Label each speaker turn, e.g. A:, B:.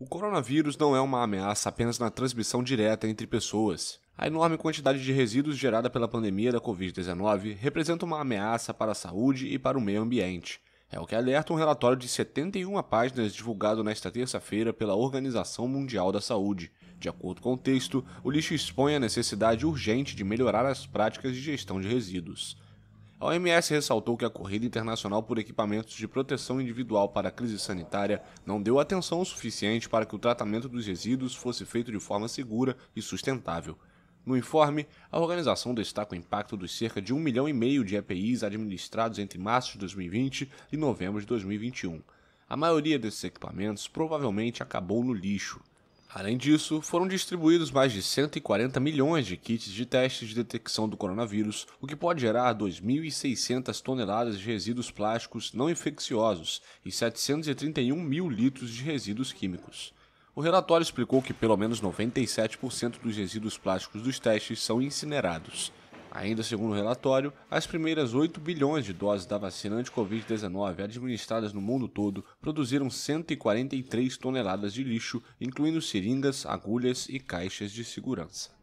A: O coronavírus não é uma ameaça apenas na transmissão direta entre pessoas. A enorme quantidade de resíduos gerada pela pandemia da Covid-19 representa uma ameaça para a saúde e para o meio ambiente. É o que alerta um relatório de 71 páginas divulgado nesta terça-feira pela Organização Mundial da Saúde. De acordo com o texto, o lixo expõe a necessidade urgente de melhorar as práticas de gestão de resíduos. A OMS ressaltou que a corrida internacional por equipamentos de proteção individual para a crise sanitária não deu atenção o suficiente para que o tratamento dos resíduos fosse feito de forma segura e sustentável. No informe, a organização destaca o impacto dos cerca de 1 milhão e meio de EPIs administrados entre março de 2020 e novembro de 2021. A maioria desses equipamentos provavelmente acabou no lixo. Além disso, foram distribuídos mais de 140 milhões de kits de testes de detecção do coronavírus, o que pode gerar 2.600 toneladas de resíduos plásticos não infecciosos e 731 mil litros de resíduos químicos. O relatório explicou que pelo menos 97% dos resíduos plásticos dos testes são incinerados. Ainda segundo o relatório, as primeiras 8 bilhões de doses da vacina anti-Covid-19 administradas no mundo todo produziram 143 toneladas de lixo, incluindo seringas, agulhas e caixas de segurança.